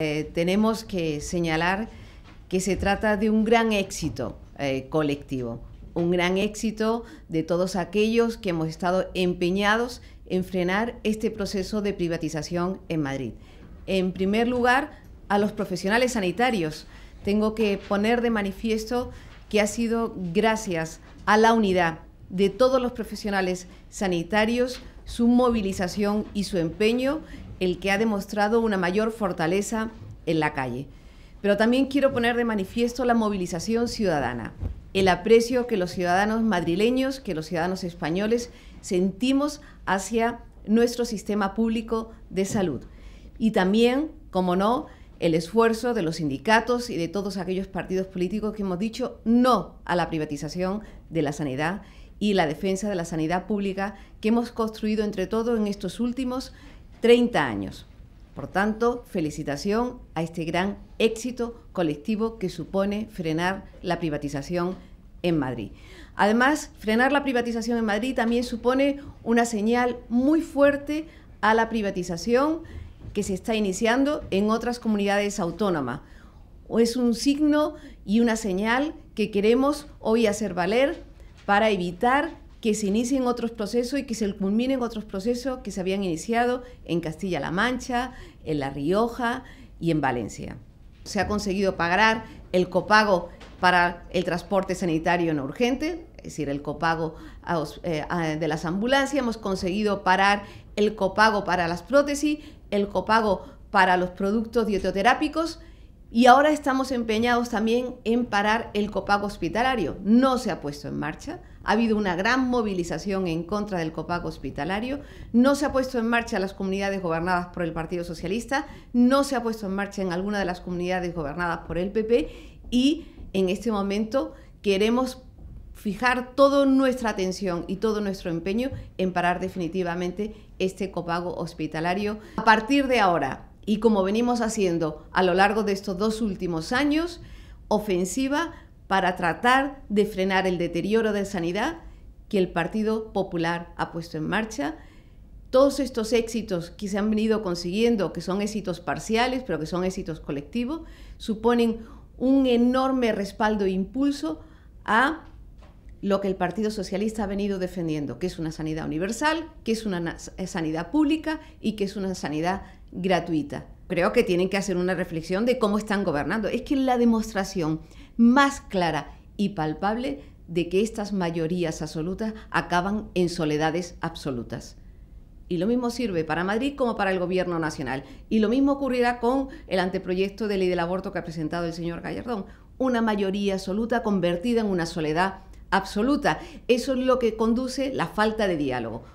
Eh, tenemos que señalar que se trata de un gran éxito eh, colectivo, un gran éxito de todos aquellos que hemos estado empeñados en frenar este proceso de privatización en Madrid. En primer lugar, a los profesionales sanitarios. Tengo que poner de manifiesto que ha sido gracias a la unidad de todos los profesionales sanitarios, su movilización y su empeño, el que ha demostrado una mayor fortaleza en la calle. Pero también quiero poner de manifiesto la movilización ciudadana, el aprecio que los ciudadanos madrileños, que los ciudadanos españoles sentimos hacia nuestro sistema público de salud. Y también, como no, el esfuerzo de los sindicatos y de todos aquellos partidos políticos que hemos dicho no a la privatización de la sanidad y la defensa de la sanidad pública que hemos construido entre todos en estos últimos 30 años. Por tanto, felicitación a este gran éxito colectivo que supone frenar la privatización en Madrid. Además, frenar la privatización en Madrid también supone una señal muy fuerte a la privatización que se está iniciando en otras comunidades autónomas. Es un signo y una señal que queremos hoy hacer valer para evitar que se inicien otros procesos y que se culminen otros procesos que se habían iniciado en Castilla-La Mancha, en La Rioja y en Valencia. Se ha conseguido pagar el copago para el transporte sanitario no urgente, es decir, el copago eh, de las ambulancias, hemos conseguido parar el copago para las prótesis, el copago para los productos dietoterápicos, y ahora estamos empeñados también en parar el copago hospitalario. No se ha puesto en marcha. Ha habido una gran movilización en contra del copago hospitalario. No se ha puesto en marcha las comunidades gobernadas por el Partido Socialista. No se ha puesto en marcha en alguna de las comunidades gobernadas por el PP. Y en este momento queremos fijar toda nuestra atención y todo nuestro empeño en parar definitivamente este copago hospitalario. A partir de ahora, y como venimos haciendo a lo largo de estos dos últimos años, ofensiva para tratar de frenar el deterioro de sanidad que el Partido Popular ha puesto en marcha. Todos estos éxitos que se han venido consiguiendo, que son éxitos parciales, pero que son éxitos colectivos, suponen un enorme respaldo e impulso a lo que el Partido Socialista ha venido defendiendo, que es una sanidad universal, que es una eh, sanidad pública y que es una sanidad gratuita. Creo que tienen que hacer una reflexión de cómo están gobernando. Es que la demostración más clara y palpable de que estas mayorías absolutas acaban en soledades absolutas. Y lo mismo sirve para Madrid como para el Gobierno Nacional. Y lo mismo ocurrirá con el anteproyecto de ley del aborto que ha presentado el señor Gallardón. Una mayoría absoluta convertida en una soledad absoluta. Eso es lo que conduce la falta de diálogo.